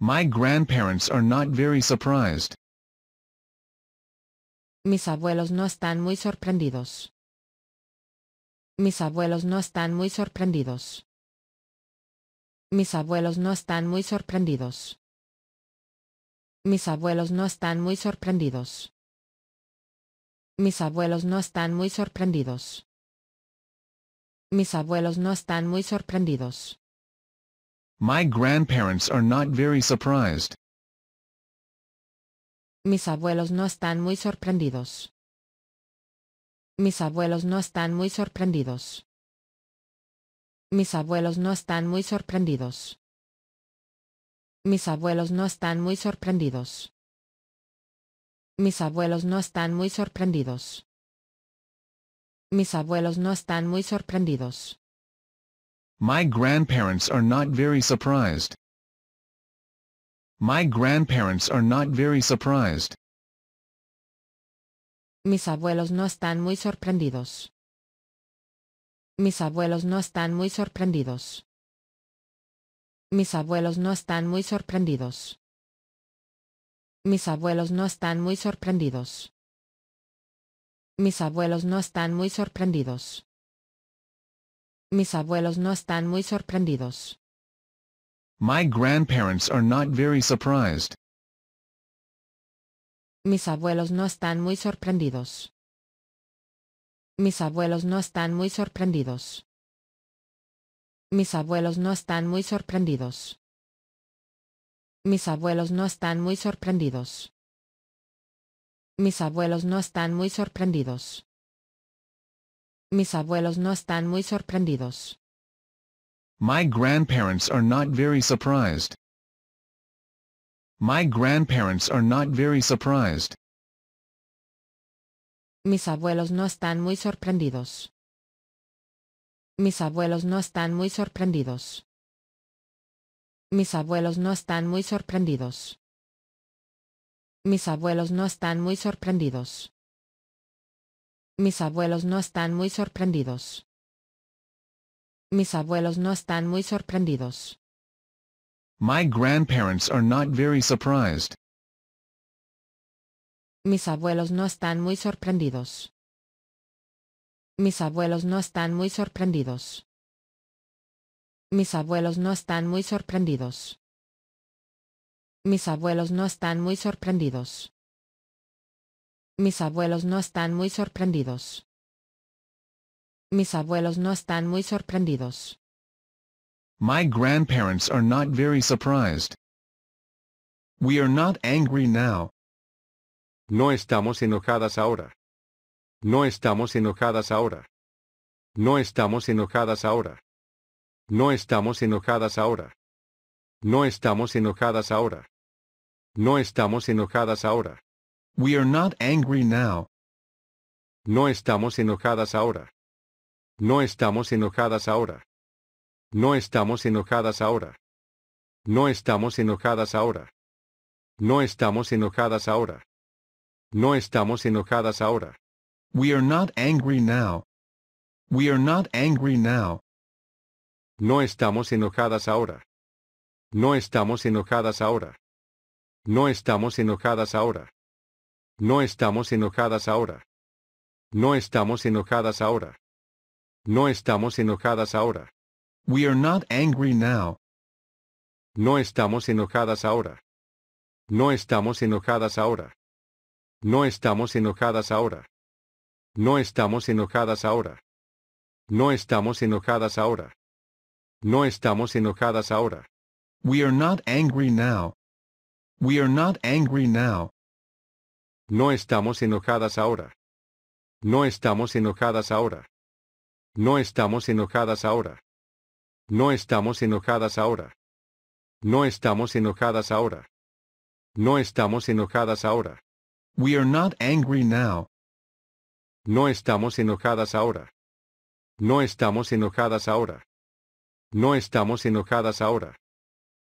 My grandparents are not very surprised. Mis abuelos no están muy sorprendidos. Mis abuelos no están muy sorprendidos. Mis abuelos no están muy sorprendidos. Mis abuelos no están muy sorprendidos. Mis abuelos no están muy sorprendidos. Mis abuelos no están muy sorprendidos. My grandparents are not very surprised. Mis abuelos no están muy sorprendidos. Mis abuelos no están muy sorprendidos. Mis abuelos no están muy sorprendidos. Mis abuelos no están muy sorprendidos. Mis abuelos no están muy sorprendidos. Mis abuelos no están muy sorprendidos. My grandparents are not very surprised. My grandparents are not very surprised. Mis abuelos no están muy sorprendidos. Mis abuelos no están muy sorprendidos. Mis abuelos no están muy sorprendidos. Mis abuelos no están muy sorprendidos. Mis abuelos no están muy sorprendidos. Mis abuelos no están muy sorprendidos. Mis abuelos no están muy sorprendidos. Mis abuelos no están muy sorprendidos. Mis abuelos no están muy sorprendidos. Mis abuelos no están muy sorprendidos. Mis abuelos no están muy sorprendidos. Mis abuelos no están muy sorprendidos. My grandparents are not very surprised. My grandparents are not very surprised. Mis abuelos no están muy sorprendidos. Mis abuelos no están muy sorprendidos. Mis abuelos no están muy sorprendidos. Mis abuelos no están muy sorprendidos. Mis abuelos no están muy sorprendidos. Mis abuelos no están muy sorprendidos. My grandparents are not very surprised. Mis abuelos no están muy sorprendidos. Mis abuelos no están muy sorprendidos. Mis abuelos no están muy sorprendidos. Mis abuelos no están muy sorprendidos. Mis abuelos no están muy sorprendidos. Mis abuelos no están muy sorprendidos. My grandparents are not very surprised. We are not angry now. No estamos enojadas ahora. No estamos enojadas ahora. No estamos enojadas ahora. No estamos enojadas ahora. No estamos enojadas ahora. No estamos enojadas ahora. We are not angry now. No estamos enojadas ahora. No estamos enojadas ahora. No estamos enojadas ahora. No estamos enojadas ahora. No estamos enojadas ahora. No estamos enojadas ahora. We are not angry now. We are not angry now. No estamos enojadas ahora. No estamos enojadas ahora. No estamos enojadas ahora. No estamos enojadas ahora. No estamos enojadas ahora. No estamos enojadas ahora. We are not angry now. No estamos enojadas ahora. No estamos enojadas ahora. No estamos enojadas ahora. No estamos enojadas ahora. No estamos enojadas ahora. No estamos enojadas ahora. We are not angry now. We are not angry now. No estamos enojadas ahora. No estamos enojadas ahora. No estamos enojadas ahora. No estamos enojadas ahora. No estamos enojadas ahora. No estamos enojadas ahora. We are not angry now. No estamos enojadas ahora. No estamos enojadas ahora. No estamos enojadas ahora.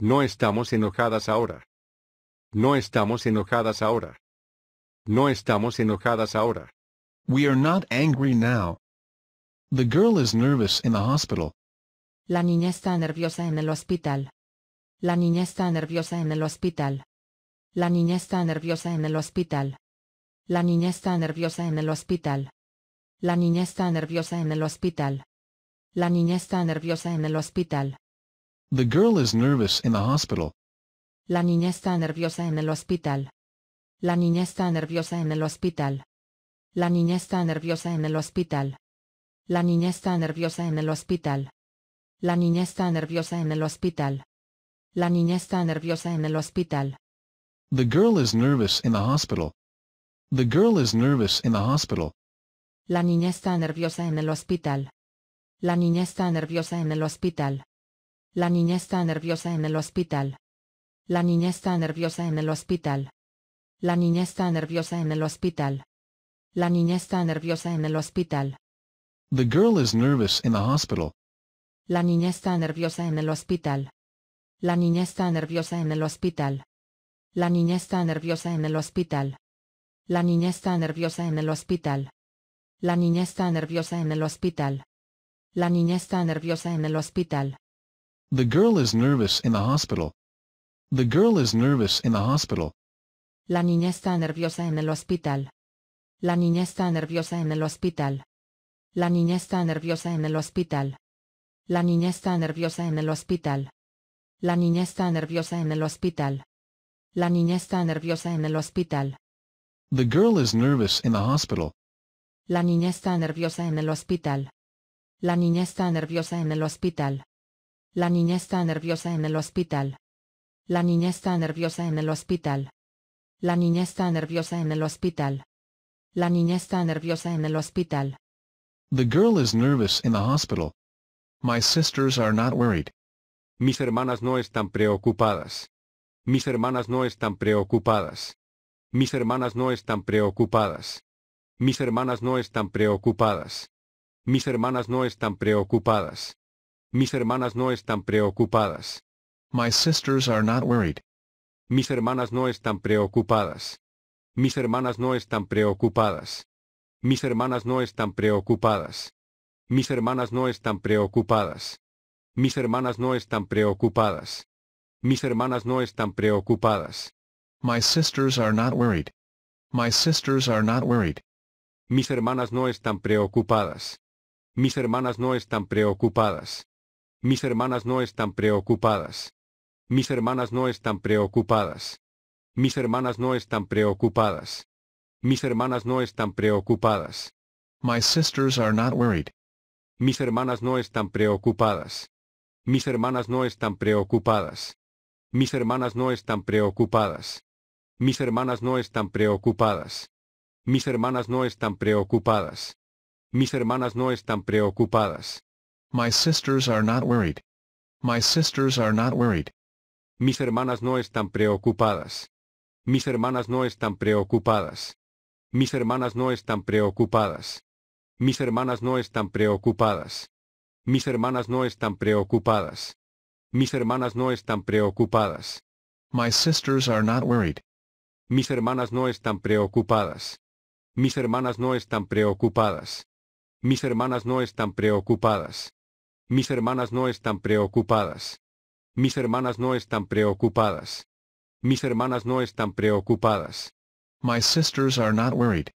No estamos enojadas ahora. No estamos enojadas ahora. No estamos enojadas ahora. We are not angry now. The girl is nervous in the hospital. La niña está nerviosa en el hospital. La niña está nerviosa en el hospital. La niña está nerviosa en el hospital. La niña está nerviosa en el hospital. La niña está nerviosa en el hospital. La niña está nerviosa en el hospital. The girl is nervous in the hospital. La niña está nerviosa en el hospital. La niña está nerviosa en el hospital. La niña está nerviosa en el hospital. La niña está nerviosa en el hospital. La niña está nerviosa en el hospital. La niña está nerviosa en el hospital. The girl is nervous in the hospital. The girl is nervous in the hospital. La niña está nerviosa en el hospital. La niña está nerviosa en el hospital. La niña está nerviosa en el hospital. La niña está nerviosa en el hospital. La niña está nerviosa en el hospital. La niña está nerviosa en el hospital. The girl is nervous in the hospital. La niña está nerviosa en el hospital. La niña está nerviosa en el hospital. La niña está nerviosa en el hospital. La niña está nerviosa en el hospital. La niña está nerviosa en el hospital. La niña está nerviosa en el hospital. The girl is nervous in the hospital. The girl is nervous in the hospital. La niña está nerviosa en el hospital. La niña está nerviosa en el hospital. La niña está nerviosa en el hospital. La niña está nerviosa en el hospital. La niña está nerviosa en el hospital. La niña está nerviosa en el hospital. The girl is nervous in the hospital. La niña está nerviosa en el hospital. La niña está nerviosa en el hospital. La niña está nerviosa en el hospital. La niña está nerviosa en el hospital. La niña está nerviosa en el hospital. La niña está nerviosa en el hospital. The girl is nervous in the hospital. My sisters are not worried. Mis hermanas no están preocupadas. Mis hermanas no están preocupadas. Mis hermanas no están preocupadas. Mis hermanas no están preocupadas. Mis hermanas no están preocupadas. Mis hermanas no están preocupadas. My sisters are not worried. Mis hermanas no están preocupadas. Mis hermanas no están preocupadas. Mis hermanas no están preocupadas. Mis hermanas no están preocupadas. Mis hermanas no están preocupadas. Mis hermanas no están preocupadas. My sisters are not worried. My sisters are not worried. Mis hermanas no están preocupadas. Mis hermanas no están preocupadas. Mis hermanas no están preocupadas. Mis hermanas no están preocupadas. Mis hermanas no están preocupadas. Mis hermanas no están preocupadas. My sisters are not worried. Mis hermanas no están preocupadas. Mis hermanas no están preocupadas. Mis hermanas no están preocupadas. Mis hermanas no están preocupadas. Mis hermanas no están preocupadas. Mis hermanas no están preocupadas. My sisters are not worried. My sisters are not worried. Mis hermanas no están preocupadas. Mis hermanas no están preocupadas. Mis hermanas no están preocupadas. Mis hermanas no están preocupadas. Mis hermanas no están preocupadas. Mis hermanas no están preocupadas. My sisters are not worried. Mis hermanas no están preocupadas. Mis hermanas no están preocupadas. Mis hermanas no están preocupadas. Mis hermanas no están preocupadas. Mis hermanas no están preocupadas. Mis hermanas no están preocupadas. My sisters are not worried.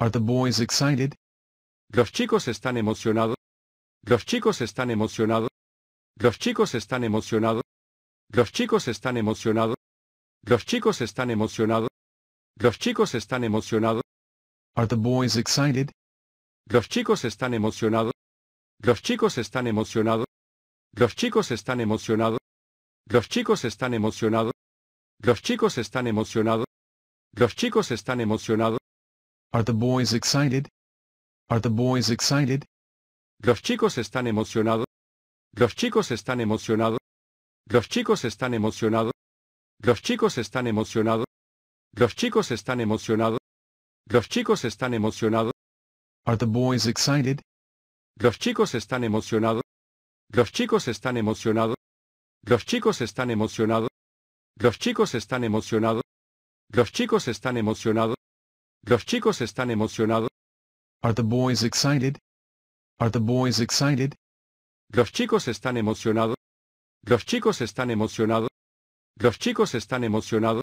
Are the boys excited? Los chicos están emocionados. Los chicos están emocionados. Los chicos están emocionados. Los chicos están emocionados. Los chicos están emocionados. Los chicos están emocionados. Are the boys excited? Los chicos están emocionados. Los chicos están emocionados. Los chicos están emocionados. Los chicos están emocionados. Los chicos están emocionados. Los chicos están emocionados. Are the boys excited? Are the boys excited? Los chicos están emocionados. Los chicos están emocionados. Los chicos están emocionados. Los chicos están emocionados. Los chicos están emocionados. Los chicos están emocionados. Are the boys excited? Los chicos están emocionados. Los chicos están emocionados. Los chicos están emocionados. Los chicos están emocionados. Los chicos están emocionados. Los chicos están emocionados. Are the boys excited? Are the boys excited? Los chicos están emocionados. Los chicos están emocionados. Los chicos están emocionados.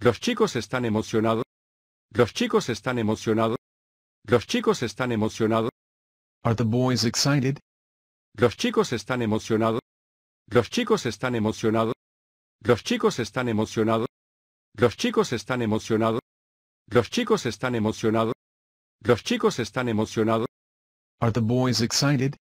Los chicos están emocionados. Los chicos están emocionados. Los chicos están emocionados. Are the boys excited? Los chicos están emocionados. Los chicos están emocionados. Los chicos están emocionados. Los chicos están emocionados. Los chicos están emocionados. Los chicos están emocionados. Are the boys excited?